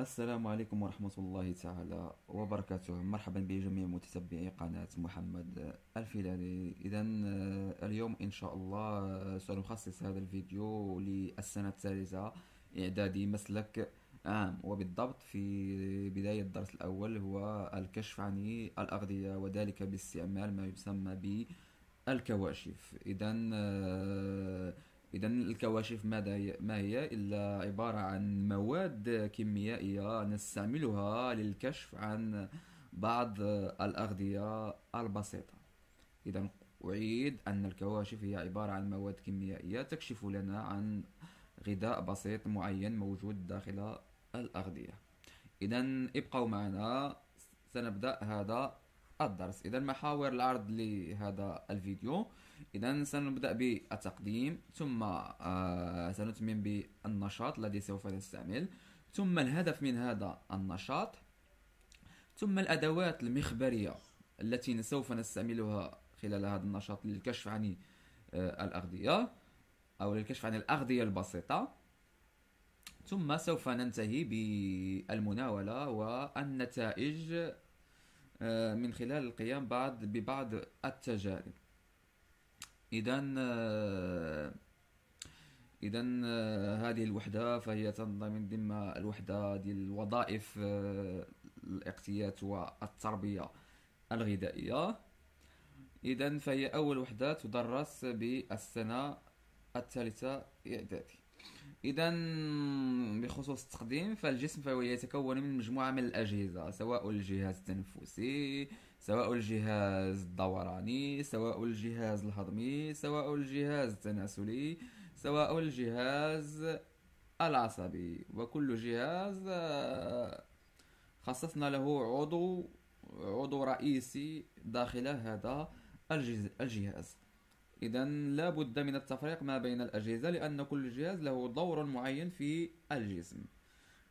السلام عليكم ورحمة الله تعالى وبركاته مرحبا بجميع متتبعي قناة محمد الفلالي إذا آه، اليوم إن شاء الله آه، سنخصص هذا الفيديو للسنة الثالثة إعدادي مسلك عام وبالضبط في بداية الدرس الأول هو الكشف عن الأغذية وذلك باستعمال ما يسمى بالكواشف إذا آه، إذا الكواشف ماذا هي ما هي إلا عبارة عن مواد كيميائية نستعملها للكشف عن بعض الأغذية البسيطة إذا أعيد أن الكواشف هي عبارة عن مواد كيميائية تكشف لنا عن غذاء بسيط معين موجود داخل الأغذية إذا ابقوا معنا سنبدأ هذا الدرس اذا محاور العرض لهذا الفيديو اذا سنبدا بالتقديم ثم آه، سنتمم بالنشاط الذي سوف نستعمل ثم الهدف من هذا النشاط ثم الادوات المخبريه التي سوف نستعملها خلال هذا النشاط للكشف عن آه، الاغذيه او للكشف عن الاغذيه البسيطه ثم سوف ننتهي بالمناوله والنتائج آه، من خلال القيام بعض ببعض التجارب اذا آه، اذا آه، هذه الوحده فهي تنضم ضمن الوحده ديال الوظائف الاقتيات والتربيه الغذائيه اذا فهي اول وحده تدرس بالسنه الثالثه اعدادي اذا بخصوص التقديم فالجسم فهو يتكون من مجموعه من الاجهزه سواء الجهاز التنفسي سواء الجهاز الدوراني سواء الجهاز الهضمي سواء الجهاز التناسلي سواء الجهاز العصبي وكل جهاز آه، خصصنا له عضو عضو رئيسي داخل هذا الجهاز إذا لا بد من التفريق ما بين الأجهزة لأن كل جهاز له دور معين في الجسم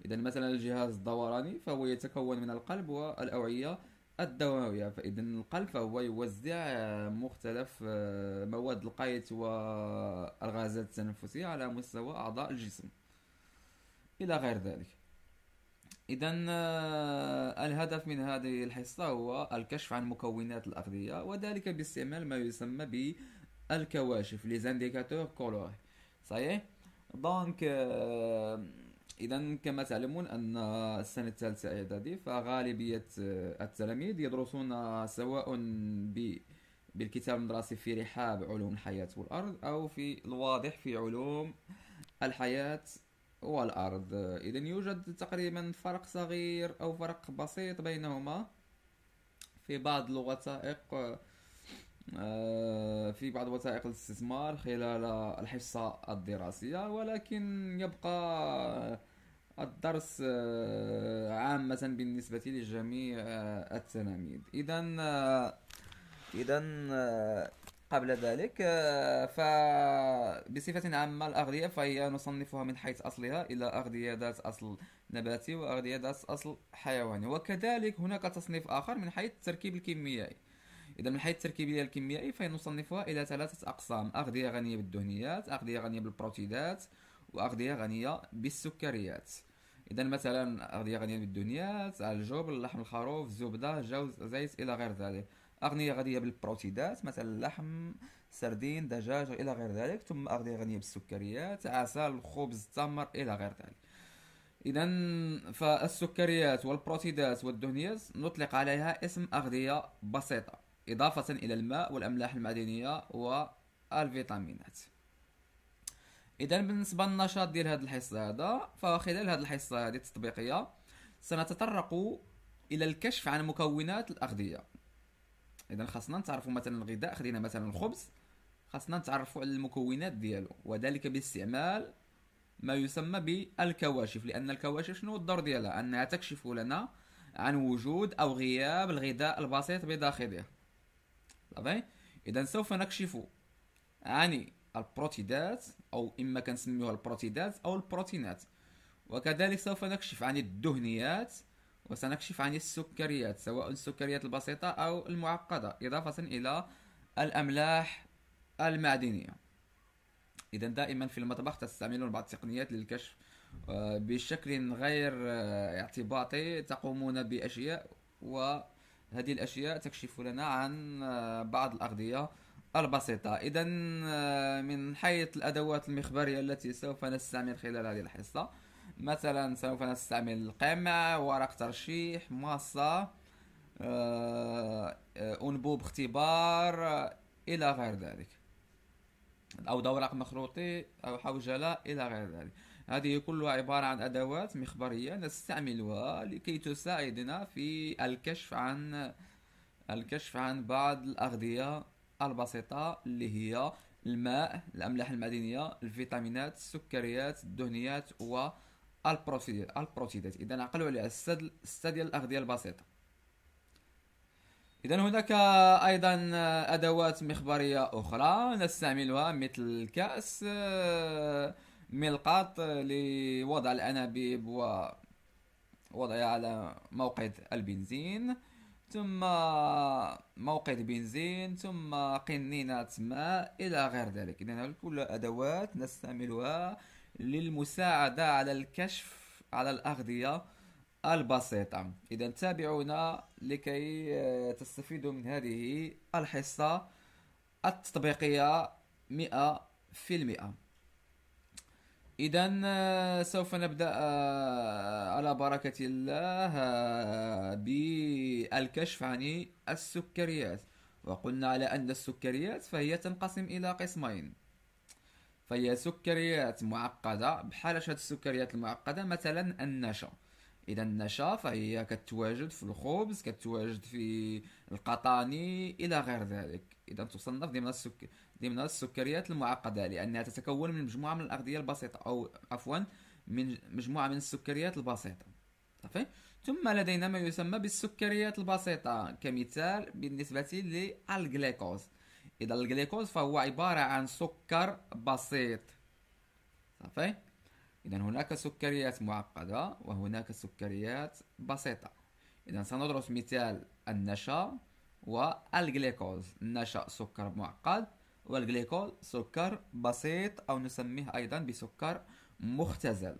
إذا مثلا الجهاز الدوراني فهو يتكون من القلب والأوعية الدموية فإذا القلب فهو يوزع مختلف آه، مواد القيت والغازات التنفسية على مستوى أعضاء الجسم إلى غير ذلك إذا آه، الهدف من هذه الحصة هو الكشف عن مكونات الأغذية وذلك باستعمال ما يسمى ب الكواشف لي زانديكاتور كولوري صحيح دونك آه، اذا كما تعلمون ان السنه الثالثه اعدادي فغالبيه آه، التلاميذ يدرسون سواء ب بالكتاب المدرسي في رحاب علوم الحياه والارض او في الواضح في علوم الحياه والارض اذا يوجد تقريبا فرق صغير او فرق بسيط بينهما في بعض الوثائق آه، في بعض وثائق الاستثمار خلال الحصة الدراسية ولكن يبقى الدرس آه، عامة بالنسبة لجميع آه، التلاميذ إذا إذا قبل ذلك فبصفة عامة الأغذية فهي نصنفها من حيث أصلها إلى أغذية ذات أصل نباتي وأغذية ذات أصل حيواني وكذلك هناك تصنيف آخر من حيث التركيب الكيميائي إذا من حيث التركيبي الكيميائي فهي نصنفها إلى ثلاثة أقسام أغذية غنية بالدهنيات أغذية غنية بالبروتينات وأغذية غنية بالسكريات إذا مثلا أغذية غنية بالدهنيات الجبن لحم الخروف الزبدة الجوز زيت إلى غير ذلك أغنية غنية بالبروتينات مثلا اللحم سردين دجاج إلى غير ذلك ثم أغذية غنية بالسكريات عسل الخبز التمر إلى غير ذلك إذا فالسكريات والبروتينات والدهنيات نطلق عليها اسم أغذية بسيطة إضافة إلى الماء والأملاح المعدنية والفيتامينات إذا بالنسبة للنشاط ديال هذه الحصة هذا فخلال هذه الحصة هذه التطبيقية سنتطرق إلى الكشف عن مكونات الأغذية إذا خاصنا نتعرفوا مثلا الغذاء خدينا مثلا الخبز خاصنا نتعرفوا على المكونات ديالو وذلك باستعمال ما يسمى بالكواشف لأن الكواشف شنو الدور ديالها أنها تكشف لنا عن وجود أو غياب الغذاء البسيط بداخله أباي إذا سوف نكشف عن البروتيدات أو إما كنسميوها البروتيدات أو البروتينات وكذلك سوف نكشف عن الدهنيات وسنكشف عن السكريات سواء السكريات البسيطة أو المعقدة إضافة إلى الأملاح المعدنية إذا دائما في المطبخ تستعملون بعض التقنيات للكشف آه، بشكل غير آه، اعتباطي تقومون بأشياء و هذه الأشياء تكشف لنا عن آه، بعض الأغذية البسيطة إذا آه، من حيث الأدوات المخبرية التي سوف نستعمل خلال هذه الحصة مثلا سوف نستعمل القمع ورق ترشيح ماصه آه، أنبوب اختبار إلى غير ذلك أو دورق مخروطي أو حوجلة إلى غير ذلك هذه كلها عبارة عن أدوات مخبرية نستعملها لكي تساعدنا في الكشف عن الكشف عن بعض الأغذية البسيطة اللي هي الماء الأملاح المعدنية الفيتامينات السكريات الدهنيات والبروتيدات إذا نعقلوا على السادية الأغذية البسيطة إذا هناك أيضا أدوات مخبرية أخرى نستعملها مثل الكأس ملقاط لوضع الأنابيب ووضعها على موقد البنزين ثم موقد بنزين ثم قنينة ماء إلى غير ذلك اذا كل أدوات نستعملها للمساعدة على الكشف على الأغذية البسيطة إذا تابعونا لكي آه، تستفيدوا من هذه الحصة التطبيقية مئة في المئة اذا سوف نبدا آه، على بركه الله آه، بالكشف عن السكريات وقلنا على ان السكريات فهي تنقسم الى قسمين فهي سكريات معقده بحال شهاد السكريات المعقده مثلا النشا اذا النشا فهي كتواجد في الخبز كتواجد في القطاني الى غير ذلك إذا تصنف ضمن السك... ضمن السكريات المعقدة لأنها تتكون من مجموعة من الأغذية البسيطة أو عفوا من مجموعة من السكريات البسيطة صافي ثم لدينا ما يسمى بالسكريات البسيطة كمثال بالنسبة للجليكوز إذا الجليكوز فهو عبارة عن سكر بسيط صافي إذا هناك سكريات معقدة وهناك سكريات بسيطة إذا سندرس مثال النشا والجليكوز نشأ سكر معقد والجليكول سكر بسيط أو نسميه أيضا بسكر مختزل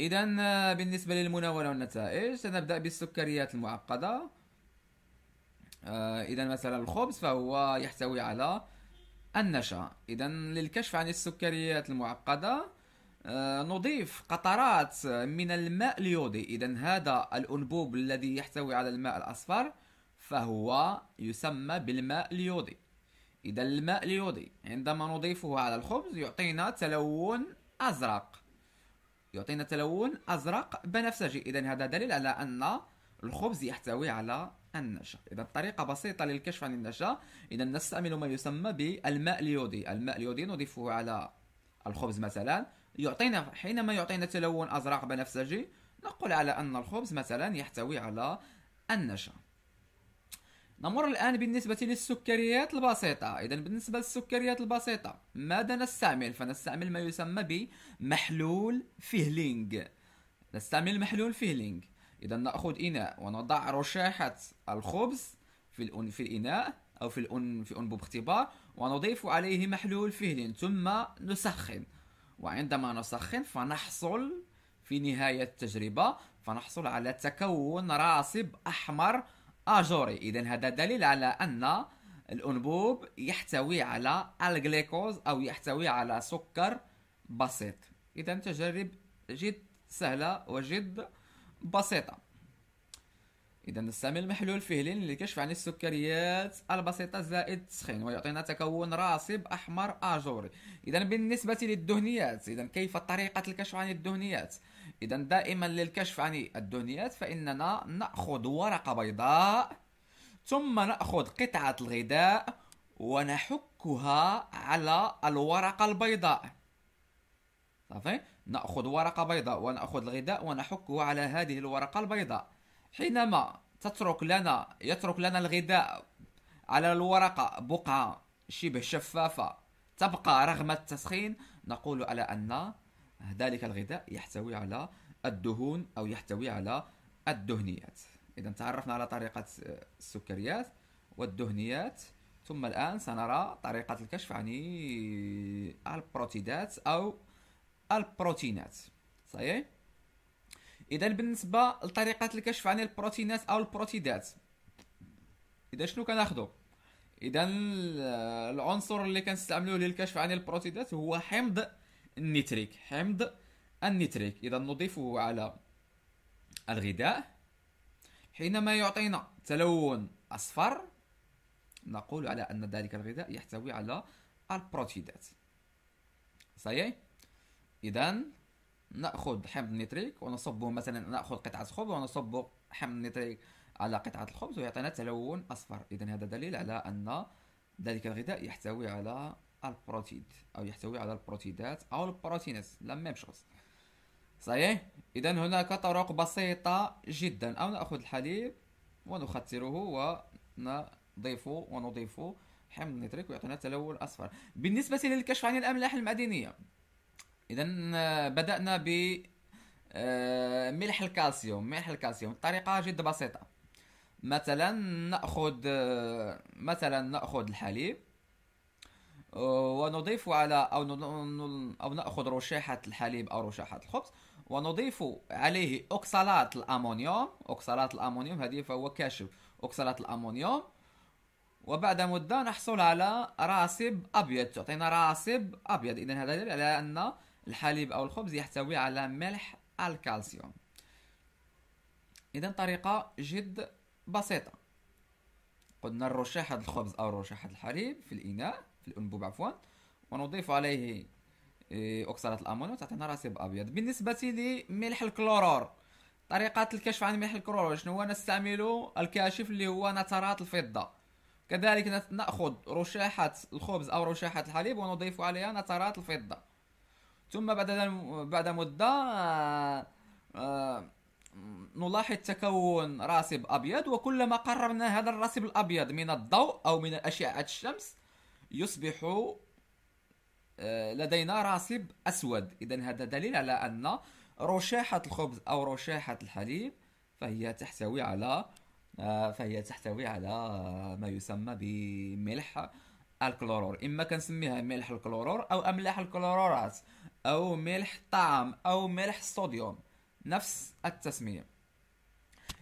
إذا آه، بالنسبة للمناولة والنتائج سنبدأ بالسكريات المعقدة آه، إذا مثلا الخبز فهو يحتوي على النشا إذا للكشف عن السكريات المعقدة آه، نضيف قطرات من الماء اليودي إذا هذا الأنبوب الذي يحتوي على الماء الأصفر فهو يسمى بالماء اليودي إذا الماء اليودي عندما نضيفه على الخبز يعطينا تلون أزرق يعطينا تلون أزرق بنفسجي إذا هذا دليل على أن الخبز يحتوي على النشا إذا الطريقة بسيطة للكشف عن النشا إذا نستعمل ما يسمى بالماء اليودي الماء اليودي نضيفه على الخبز مثلا يعطينا حينما يعطينا تلون أزرق بنفسجي نقول على أن الخبز مثلا يحتوي على النشا نمر الآن بالنسبة للسكريات البسيطة إذا بالنسبة للسكريات البسيطة ماذا نستعمل فنستعمل ما يسمى بمحلول فيهلينج نستعمل محلول فيهلينج إذا نأخذ إناء ونضع رشاحة الخبز في, الأن... في الإناء أو في الأن... في أنبوب اختبار ونضيف عليه محلول فيهلين ثم نسخن وعندما نسخن فنحصل في نهاية التجربة فنحصل على تكون راسب أحمر اجوري آه، اذا هذا دليل على ان الانبوب يحتوي على الجليكوز او يحتوي على سكر بسيط اذا تجارب جد سهله وجد بسيطه اذا نستعمل محلول فيهلين للكشف عن السكريات البسيطه زائد التسخين ويعطينا تكون راسب احمر اجوري آه، اذا بالنسبه للدهنيات اذا كيف طريقه الكشف عن الدهنيات إذا دائما للكشف عن الدنيات فإننا نأخذ ورقة بيضاء ثم نأخذ قطعة الغذاء ونحكها على الورقة البيضاء صافي نأخذ ورقة بيضاء ونأخذ الغذاء ونحكه على هذه الورقة البيضاء حينما تترك لنا يترك لنا الغذاء على الورقة بقعة شبه شفافة تبقى رغم التسخين نقول على أن ذلك الغذاء يحتوي على الدهون أو يحتوي على الدهنيات إذا تعرفنا على طريقة السكريات والدهنيات ثم الآن سنرى طريقة الكشف عن البروتيدات أو البروتينات صحيح؟ إذا بالنسبة لطريقة الكشف عن البروتينات أو البروتيدات إذا شنو كناخذو إذا العنصر اللي كنستعملوه للكشف عن البروتيدات هو حمض النيتريك حمض النيتريك إذا نضيفه على الغذاء حينما يعطينا تلون أصفر نقول على أن ذلك الغذاء يحتوي على البروتيدات صحيح إذا نأخذ حمض النتريك ونصبه مثلا نأخذ قطعة خبز ونصب حمض النيتريك على قطعة الخبز ويعطينا تلون أصفر إذا هذا دليل على أن ذلك الغذاء يحتوي على البروتيد أو يحتوي على البروتيدات أو البروتينات لا ميم شوز صحيح إذا هناك طرق بسيطة جدا أو نأخذ الحليب ونختره ونضيف ونضيف حمض النيتريك ويعطينا التلون الأصفر بالنسبة للكشف عن الأملاح المعدنية إذا بدأنا ب آه، ملح الكالسيوم ملح الكالسيوم طريقة جد بسيطة مثلا نأخذ آه، مثلا نأخذ الحليب آه، ونضيف على أو أو نأخذ رشاحة الحليب أو رشاحة الخبز ونضيف عليه أكسالات الأمونيوم أكسالات الأمونيوم هذه فهو كاشف أكسالات الأمونيوم وبعد مدة نحصل على راسب أبيض تعطينا راسب أبيض إذا هذا دليل على أن الحليب أو الخبز يحتوي على ملح الكالسيوم إذا طريقة جد بسيطة قلنا الرشاحة الخبز أو رشاحة الحليب في الإناء الأنبوب عفوا ونضيف عليه آه، أكسرة الأمونيوم وتعطينا رصيب أبيض بالنسبة لملح الكلورور طريقة الكشف عن ملح الكلورور شنو هو نستعمل الكاشف اللي هو نترات الفضة كذلك نأخذ رشاحة الخبز أو رشاحة الحليب ونضيف عليها نترات الفضة ثم بعد بعد مدة آه، آه، نلاحظ تكون راسب أبيض وكلما قربنا هذا الراسب الأبيض من الضوء أو من أشعة الشمس يصبح آه، لدينا راسب أسود إذا هذا دليل على أن رشاحة الخبز أو رشاحة الحليب فهي تحتوي على آه، فهي تحتوي على ما يسمى بملح الكلورور إما كنسميها ملح الكلورور أو أملاح الكلورورات أو ملح الطعام أو ملح الصوديوم نفس التسمية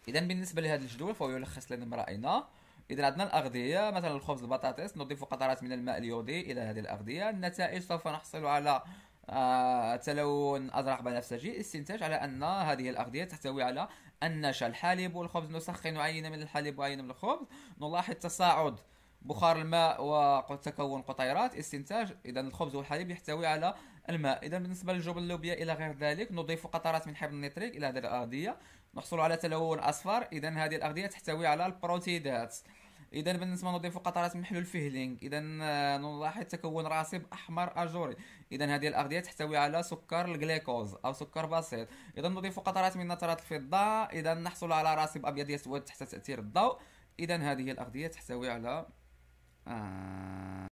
إذا بالنسبة لهذا الجدول فهو يلخص لنا ما رأيناه إذا عندنا الأغذية مثلا الخبز البطاطس نضيف قطرات من الماء اليودي إلى هذه الأغذية النتائج سوف نحصل على آه تلون أزرق بنفسجي استنتاج على أن هذه الأغذية تحتوي على النشا الحليب والخبز نسخن عينة من الحليب وعينة من الخبز نلاحظ تصاعد بخار الماء وتكون قطيرات استنتاج إذا الخبز والحليب يحتوي على الماء اذا بالنسبه للجبن اللوبيه الى غير ذلك نضيف قطرات من حبر النيتريك الى هذه الاغذيه نحصل على تلون اصفر اذا هذه الاغذيه تحتوي على البروتيدات اذا بالنسبه نضيف قطرات من حلول فيهلينغ اذا نلاحظ تكون راسب احمر اجوري اذا هذه الاغذيه تحتوي على سكر الجليكوز او سكر بسيط اذا نضيف قطرات من نترات الفضه اذا نحصل على راسب ابيض يسود تحت تاثير الضوء اذا هذه الاغذيه تحتوي على آه